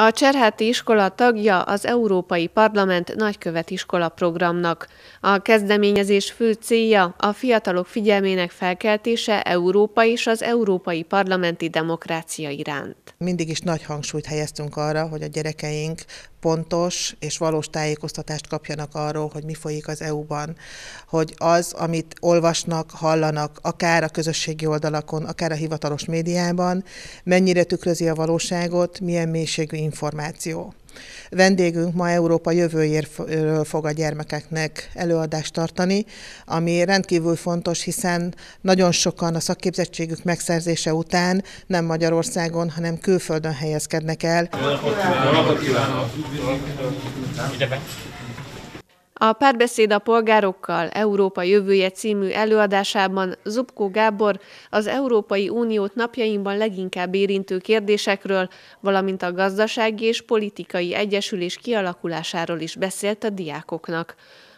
A Cserháti iskola tagja az Európai Parlament Iskola programnak. A kezdeményezés fő célja a fiatalok figyelmének felkeltése Európa és az európai parlamenti demokrácia iránt. Mindig is nagy hangsúlyt helyeztünk arra, hogy a gyerekeink pontos és valós tájékoztatást kapjanak arról, hogy mi folyik az EU-ban, hogy az, amit olvasnak, hallanak, akár a közösségi oldalakon, akár a hivatalos médiában, mennyire tükrözi a valóságot, milyen mélységű információ. Vendégünk ma Európa jövőjéről fog a gyermekeknek előadást tartani, ami rendkívül fontos, hiszen nagyon sokan a szakképzettségük megszerzése után nem Magyarországon, hanem külföldön helyezkednek el. Jó napot kívánok! Jó napot kívánok! A párbeszéd a polgárokkal Európa jövője című előadásában Zubkó Gábor az Európai Uniót napjainkban leginkább érintő kérdésekről, valamint a gazdasági és politikai egyesülés kialakulásáról is beszélt a diákoknak.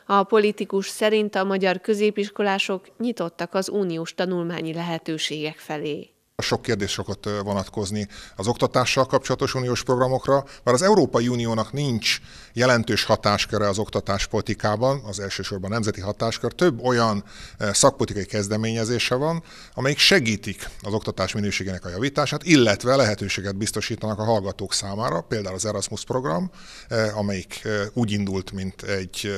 A politikus szerint a magyar középiskolások nyitottak az uniós tanulmányi lehetőségek felé. Sok kérdés sokat vonatkozni az oktatással kapcsolatos uniós programokra, mert az Európai Uniónak nincs jelentős hatásköre az oktatáspolitikában, az elsősorban nemzeti hatáskör, több olyan szakpolitikai kezdeményezése van, amelyik segítik az oktatás minőségének a javítását, illetve lehetőséget biztosítanak a hallgatók számára, például az Erasmus program, amelyik úgy indult, mint egy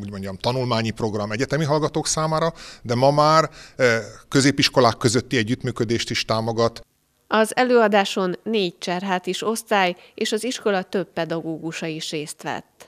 úgy mondjam, tanulmányi program egyetemi hallgatók számára, de ma már eh, középiskolák közötti együttműködést is támogat. Az előadáson négy cserhát is osztály és az iskola több pedagógusa is részt vett.